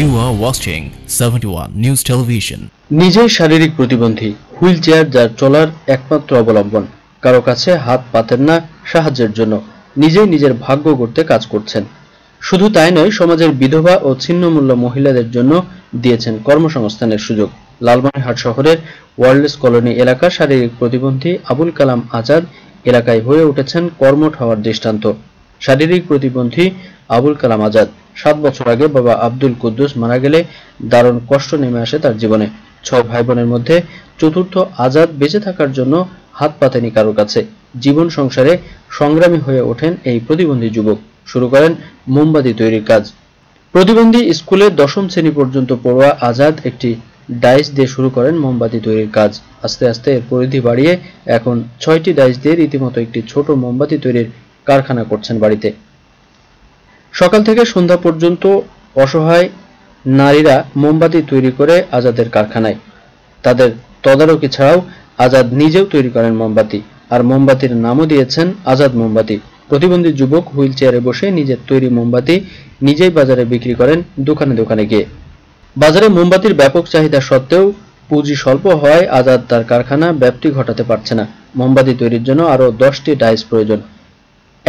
You are watching 71 News Television. নিজেই শারীরিক প্রতিবন্ধী হুইল চেয়ার যার চলার একমাত্র অবলম্বন কারো কাছে হাত পাতেন না সাহায্যের জন্য নিজেই নিজের ভাগ্য করতে কাজ করছেন শুধু তাই নয় সমাজের বিধবা ও ছিন্নমূল্য মহিলাদের জন্য দিয়েছেন কর্মসংস্থানের সুযোগ লালমনিরহাট শহরের ওয়ার্ল্ডস কলোনি এলাকা শারীরিক প্রতিবন্ধী আবুল কালাম আজাদ এলাকায় হয়ে উঠেছেন কর্মঠ হওয়ার দৃষ্টান্ত শারীরিক প্রতিবন্ধী আবুল কালাম আজাদ সাত বছর আগে বাবা আব্দুল কুদ্দুস মারা গেলে দারুণ কষ্ট নেমে আসে তার জীবনে ছয় ভাই বোনের মধ্যে চতুর্থ আজাদ বেঁচে থাকার জন্য হাত পাতেনি কারো কাছে জীবন সংসারে সংগ্রামী হয়ে ওঠেন এই প্রতিবন্ধী যুবক শুরু করেন মোমবাতি তৈরির কাজ প্রতিবন্ধী স্কুলে দশম শ্রেণী পর্যন্ত পড়ুয়া আজাদ একটি ডাইস দিয়ে শুরু করেন মোমবাতি তৈরির কাজ আস্তে আস্তে এর পরিধি বাড়িয়ে এখন ছয়টি ডাইস দিয়ে রীতিমতো একটি ছোট মোমবাতি তৈরির কারখানা করছেন বাড়িতে সকাল থেকে সন্ধ্যা পর্যন্ত অসহায় নারীরা মোমবাতি তৈরি করে আজাদের কারখানায় তাদের তদারকি ছাড়াও আজাদ নিজেও তৈরি করেন মোমবাতি আর মোমবাতির নামও দিয়েছেন আজাদ মোমবাতি প্রতিবন্ধী যুবক হুইল চেয়ারে বসে নিজের তৈরি মোমবাতি নিজেই বাজারে বিক্রি করেন দোকানে দোকানে গিয়ে বাজারে মোমবাতির ব্যাপক চাহিদা সত্ত্বেও পুঁজি স্বল্প হওয়ায় আজাদ তার কারখানা ব্যাপ্তি ঘটাতে পারছে না মোমবাতি তৈরির জন্য আরও দশটি ডাইস প্রয়োজন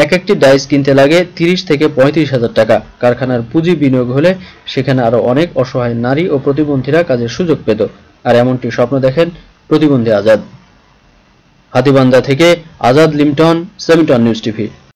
এক একটি ডাইস কিনতে লাগে তিরিশ থেকে পঁয়ত্রিশ হাজার টাকা কারখানার পুঁজি বিনিয়োগ হলে সেখানে আরও অনেক অসহায় নারী ও প্রতিবন্ধীরা কাজের সুযোগ পেত আর এমনটি স্বপ্ন দেখেন প্রতিবন্ধী আজাদ হাতিবান্ধা থেকে আজাদ লিমটন সেমিটন নিউজ টিভি